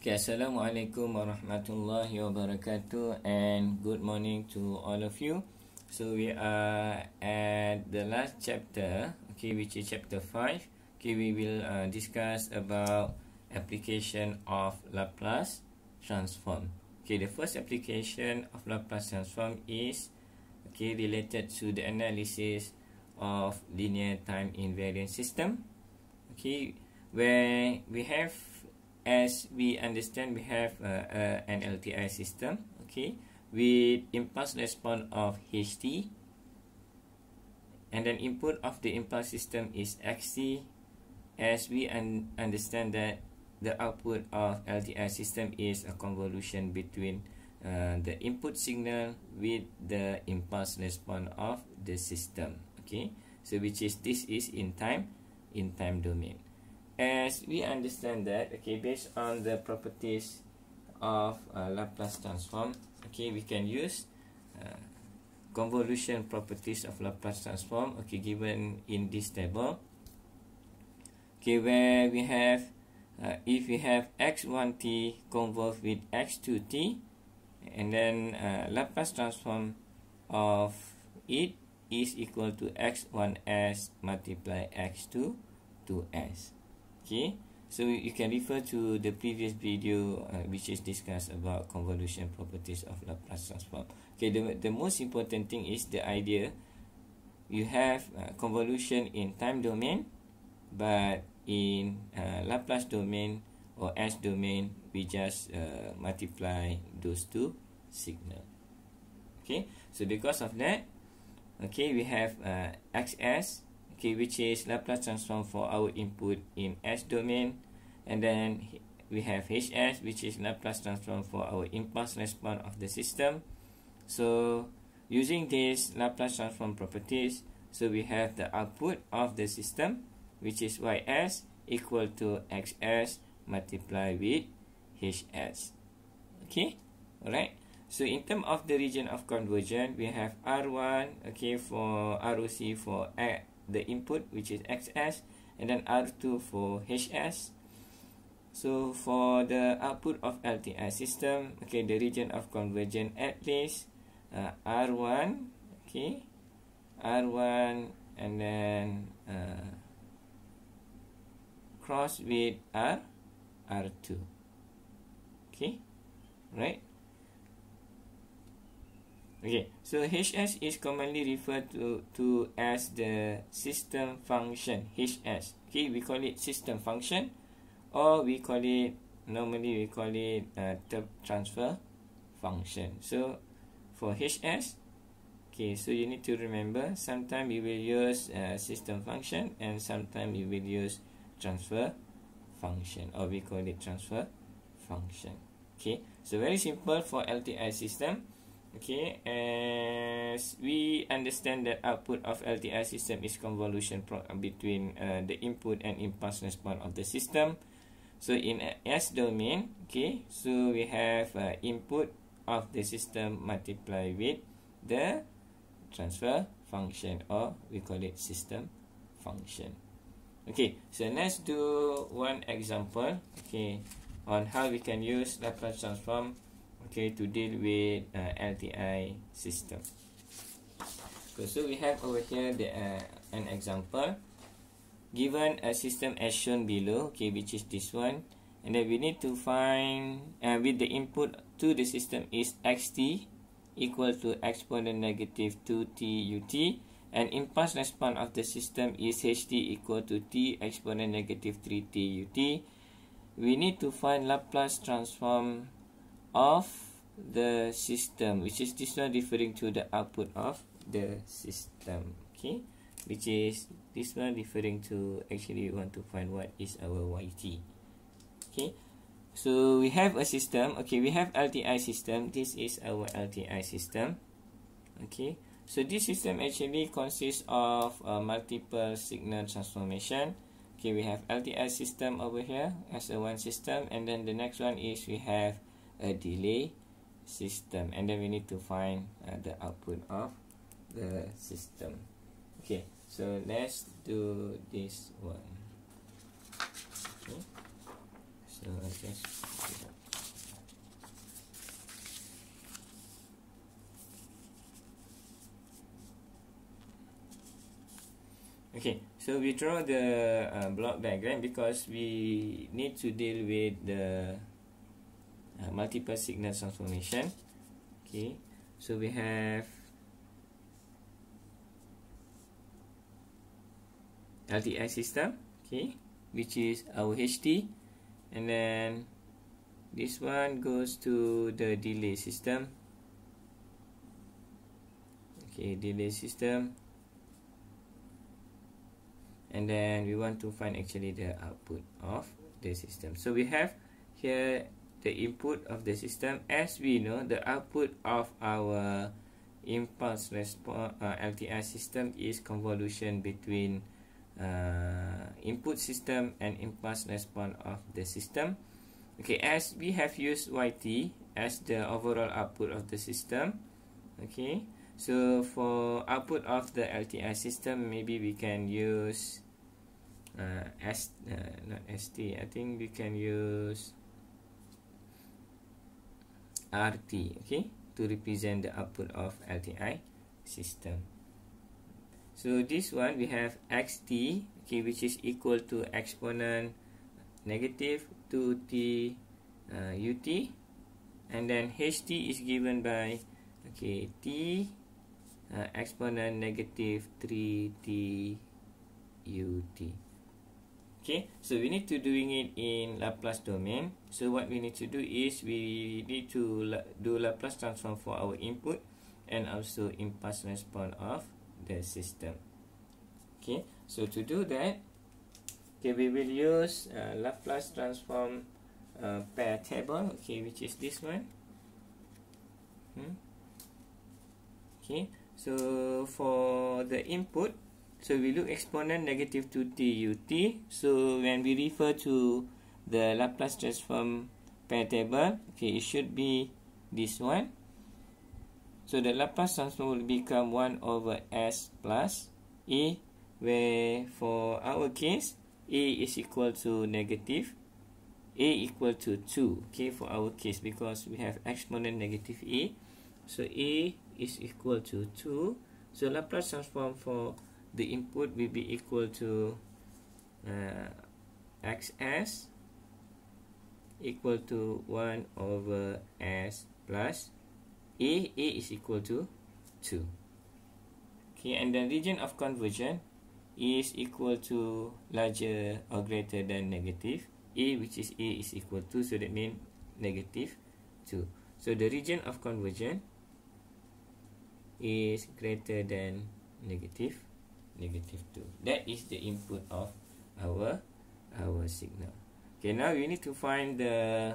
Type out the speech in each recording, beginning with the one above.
Okay, Assalamualaikum warahmatullahi wabarakatuh and good morning to all of you. So we are at the last chapter, okay, which is chapter 5. Okay, we will uh, discuss about application of Laplace transform. Okay, the first application of Laplace transform is okay, related to the analysis of linear time invariant system. Okay, where we have as we understand we have uh, uh, an LTI system okay with impulse response of HT and then input of the impulse system is XT as we un understand that the output of LTI system is a convolution between uh, the input signal with the impulse response of the system okay so which is this is in time in time domain as we understand that okay based on the properties of uh, Laplace transform okay we can use uh, convolution properties of Laplace transform okay given in this table okay where we have uh, if we have x1t convolved with x2t and then uh, Laplace transform of it is equal to x1s multiply x2 to s okay so you can refer to the previous video uh, which is discussed about convolution properties of Laplace transform okay the, the most important thing is the idea you have uh, convolution in time domain but in uh, Laplace domain or S domain we just uh, multiply those two signal okay so because of that okay we have uh, XS okay which is Laplace transform for our input in S domain and then we have HS which is Laplace transform for our impulse response of the system so using this Laplace transform properties so we have the output of the system which is YS equal to XS multiplied with HS okay alright so in terms of the region of convergence, we have R1 okay for ROC for the input which is XS and then R2 for HS so for the output of LTI system okay the region of convergence at least uh, R1 okay R1 and then uh, cross with R R2 okay right Okay, so hs is commonly referred to, to as the system function, hs. Okay, we call it system function or we call it, normally we call it uh, transfer function. So, for hs, okay, so you need to remember, sometimes you will use uh, system function and sometimes you will use transfer function or we call it transfer function. Okay, so very simple for LTI system Okay, as we understand that output of LTI system is convolution uh, between uh, the input and impulse response of the system. So in S domain, okay, so we have uh, input of the system multiply with the transfer function or we call it system function. Okay, so let's do one example, okay, on how we can use Laplace transform okay to deal with uh, LTI system okay, so we have over here the, uh, an example given a system as shown below okay which is this one and then we need to find uh, with the input to the system is xt equal to exponent negative 2t ut and impulse response of the system is ht equal to t exponent negative 3t ut we need to find Laplace transform of the system which is this one referring to the output of the system okay which is this one referring to actually we want to find what is our yt okay so we have a system okay we have lti system this is our lti system okay so this system actually consists of a uh, multiple signal transformation okay we have lti system over here as a one system and then the next one is we have a delay system and then we need to find uh, the output of the system okay so let's do this one okay. so let's okay so we draw the uh, block diagram because we need to deal with the uh, multiple signal transformation okay so we have LTI system okay which is our HT and then this one goes to the delay system okay delay system and then we want to find actually the output of the system so we have here the input of the system as we know the output of our impulse response uh, LTI system is convolution between uh, input system and impulse response of the system okay as we have used YT as the overall output of the system okay so for output of the LTI system maybe we can use uh, S uh, not ST I think we can use RT, okay to represent the output of LTI system so this one we have XT okay which is equal to exponent negative 2T uh, UT and then HT is given by okay T uh, exponent negative 3T UT Okay, so we need to doing it in Laplace domain. So what we need to do is we need to la do Laplace transform for our input and also impulse response of the system. Okay, so to do that, okay, we will use uh, Laplace transform uh, pair table, okay, which is this one. Hmm. Okay, so for the input, So we look exponent negative 2t ut. So when we refer to the Laplace transform pair table, okay, it should be this one. So the Laplace transform will become 1 over s plus a, where for our case, a is equal to negative a equal to 2, okay, for our case because we have exponent negative a. So a is equal to 2. So Laplace transform for the input will be equal to uh, xs equal to 1 over s plus a a is equal to 2 okay and the region of conversion is equal to larger or greater than negative a which is a is equal to so that means negative 2 so the region of conversion is greater than negative negative 2 that is the input of our our signal okay now we need to find the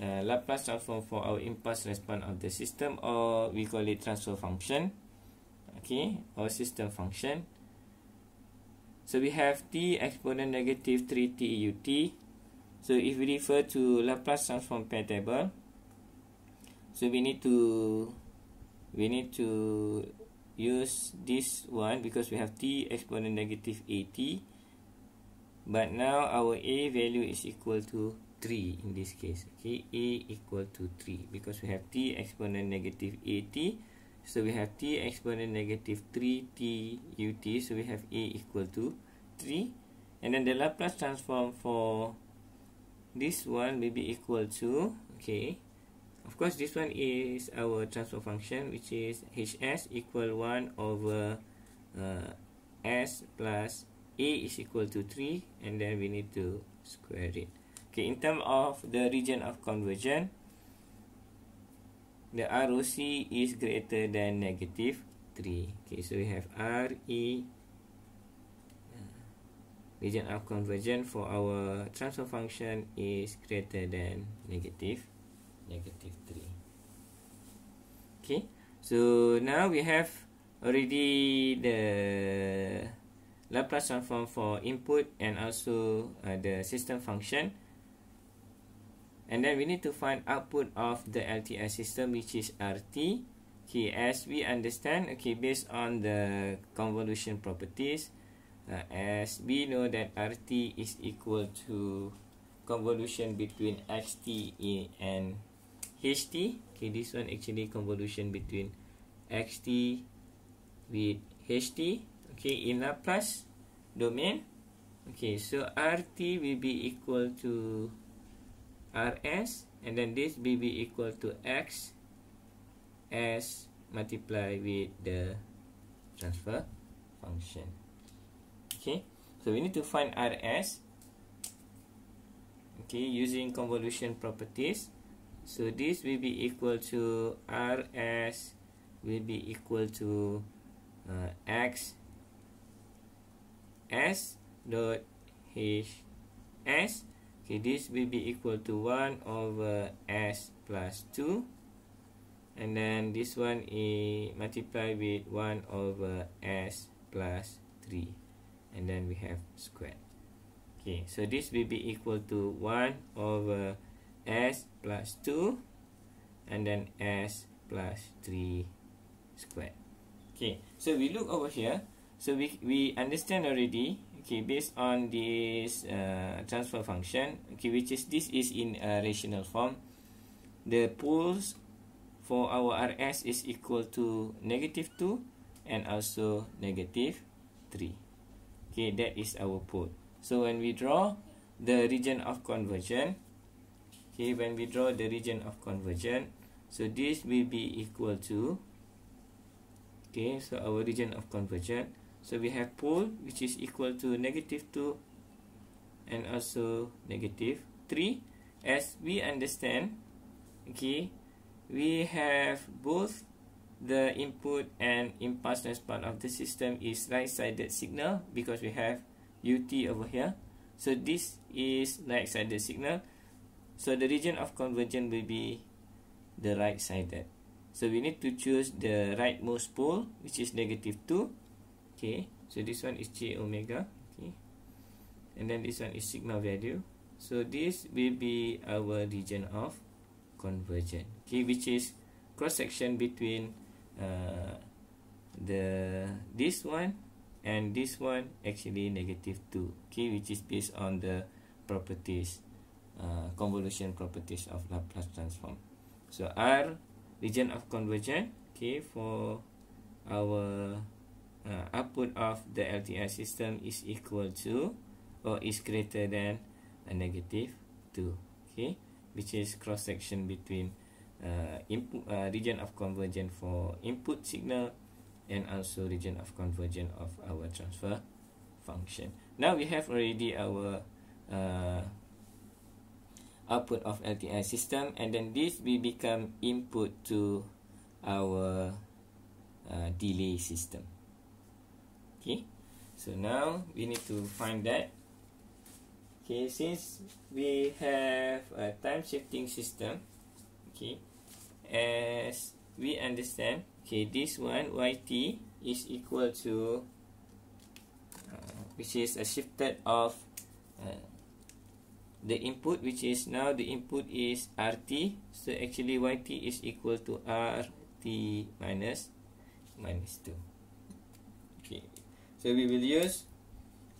uh, Laplace transform for our impulse response of the system or we call it transfer function okay Our system function so we have t exponent negative 3 t u t so if we refer to Laplace transform pair table so we need to we need to use this one because we have t exponent negative 80 but now our a value is equal to 3 in this case okay a equal to 3 because we have t exponent negative 80 so we have t exponent negative 3 t ut so we have a equal to 3 and then the Laplace transform for this one will be equal to okay of course, this one is our transfer function, which is hs equal 1 over uh, s plus a is equal to 3, and then we need to square it. Okay, in terms of the region of conversion, the ROC is greater than negative 3. Okay, so we have RE uh, region of conversion for our transfer function is greater than negative negative 3 okay so now we have already the Laplace transform for input and also uh, the system function and then we need to find output of the LTS system which is RT okay as we understand okay based on the convolution properties uh, as we know that RT is equal to convolution between HT and ht. Okay, this one actually convolution between xt with ht. Okay, in Laplace domain. Okay, so rt will be equal to rs, and then this will be equal to x s multiply with the transfer function. Okay, so we need to find rs. Okay, using convolution properties. so this will be equal to rs will be equal to uh, x s dot h s okay this will be equal to 1 over s plus 2 and then this one is multiplied with 1 over s plus 3 and then we have squared okay so this will be equal to 1 over s plus 2 and then s plus 3 squared. Okay, so we look over here. So we we understand already, okay, based on this uh, transfer function, okay, which is this is in a rational form. The poles for our Rs is equal to negative 2 and also negative 3. Okay, that is our pole. So when we draw the region of convergence, okay when we draw the region of convergence so this will be equal to okay so our region of convergence so we have pole which is equal to negative 2 and also negative 3 as we understand okay we have both the input and impedance part of the system is right-sided signal because we have ut over here so this is right-sided signal so the region of convergence will be the right sided so we need to choose the rightmost pole which is negative 2 okay so this one is j omega okay and then this one is sigma value so this will be our region of convergence okay which is cross section between uh, the this one and this one actually negative 2 okay which is based on the properties uh, convolution properties of Laplace transform. So R region of convergence okay for our uh, output of the LTI system is equal to or is greater than a negative 2 okay which is cross section between uh, input uh, region of convergence for input signal and also region of convergence of our transfer function now we have already our uh, output of LTI system and then this will become input to our uh, delay system. Okay, so now we need to find that. Okay, since we have a time shifting system, okay, as we understand, okay, this one YT is equal to uh, which is a shifted of uh, the input which is now the input is RT so actually YT is equal to RT minus minus 2 okay so we will use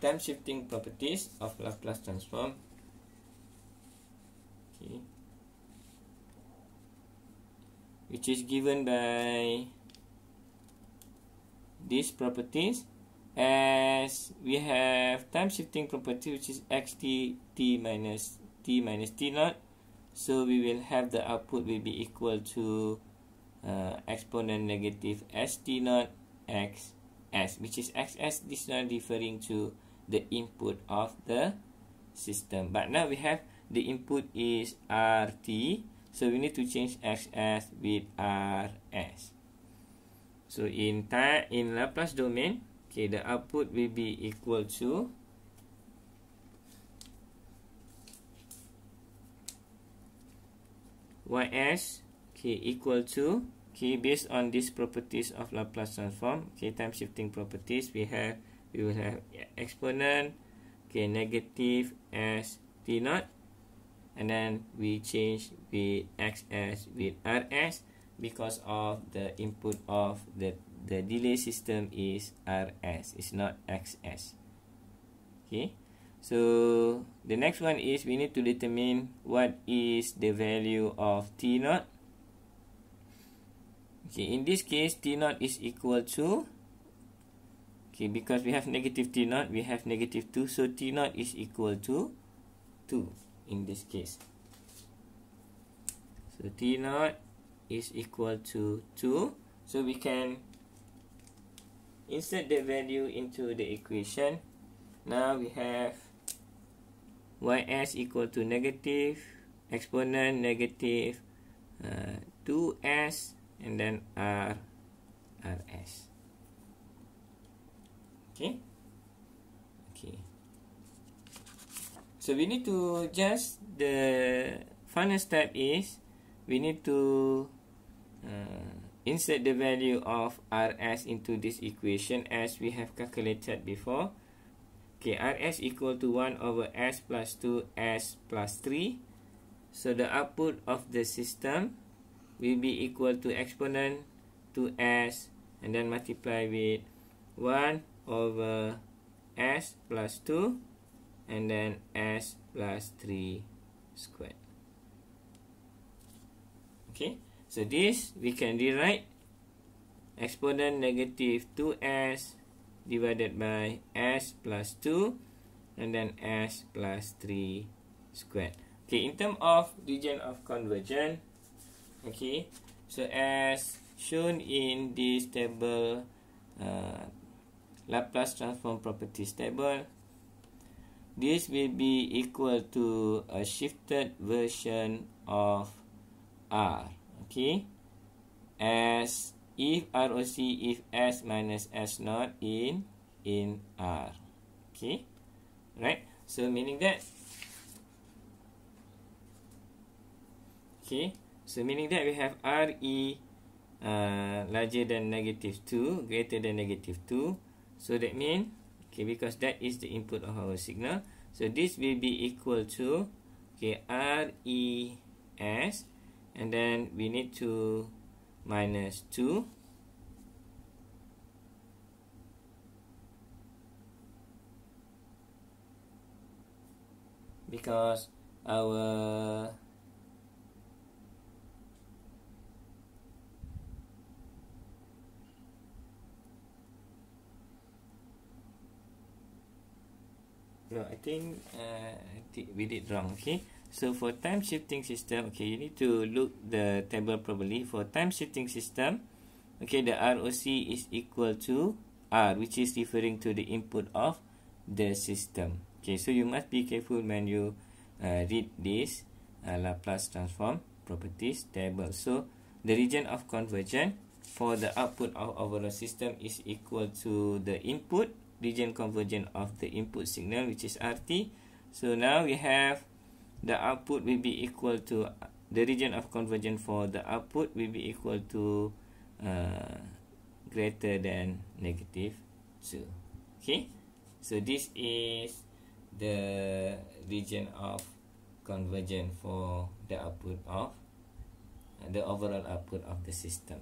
time shifting properties of Laplace transform okay which is given by these properties as we have time shifting property which is xt t minus t minus t naught so we will have the output will be equal to uh, exponent negative st naught x s which is xs this one referring to the input of the system but now we have the input is rt so we need to change xs with rs so in time in laplace domain Okay, the output will be equal to YS, okay, equal to, okay, based on these properties of Laplace transform, okay, time shifting properties, we have, we will have exponent, okay, negative S T naught, and then we change with XS with RS because of the input of the the delay system is RS it's not XS okay so the next one is we need to determine what is the value of T naught okay in this case T naught is equal to okay because we have negative T naught we have negative 2 so T naught is equal to 2 in this case so T naught is equal to 2 so we can insert the value into the equation. Now we have ys equal to negative exponent negative uh, 2s and then r rs. Okay. Okay. So we need to just the final step is we need to uh, insert the value of RS into this equation as we have calculated before. Okay, RS equal to 1 over S plus 2 S plus 3. So the output of the system will be equal to exponent 2 S and then multiply with 1 over S plus 2 and then S plus 3 squared. Okay. So this we can rewrite exponent negative 2s divided by s plus 2 and then s plus 3 squared. Okay, in term of region of convergence, okay, so as shown in this table, uh, Laplace transform properties table, this will be equal to a shifted version of R okay as if roc if s minus s not in in r okay right so meaning that okay so meaning that we have re uh, larger than negative 2 greater than negative 2 so that mean okay because that is the input of our signal so this will be equal to okay r e s and then we need to minus 2 because our no I think uh, I we did wrong okay So for time shifting system, okay, you need to look the table properly. For time shifting system, okay, the ROC is equal to R, which is referring to the input of the system. Okay, so you must be careful when you uh, read this uh, Laplace transform properties table. So the region of convergence for the output of overall system is equal to the input region convergence of the input signal, which is RT. So now we have the output will be equal to the region of convergence for the output will be equal to uh, greater than negative 2 okay so this is the region of convergence for the output of uh, the overall output of the system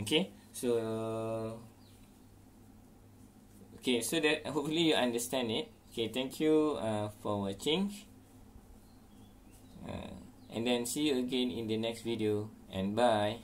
okay so uh, okay so that hopefully you understand it okay thank you uh, for watching and then see you again in the next video and bye